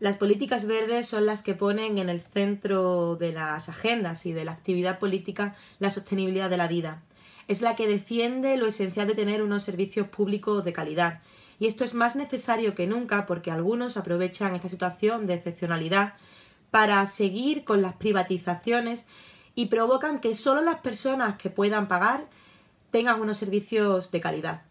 Las políticas verdes son las que ponen en el centro de las agendas y de la actividad política la sostenibilidad de la vida. Es la que defiende lo esencial de tener unos servicios públicos de calidad. Y esto es más necesario que nunca porque algunos aprovechan esta situación de excepcionalidad para seguir con las privatizaciones y provocan que solo las personas que puedan pagar tengan unos servicios de calidad.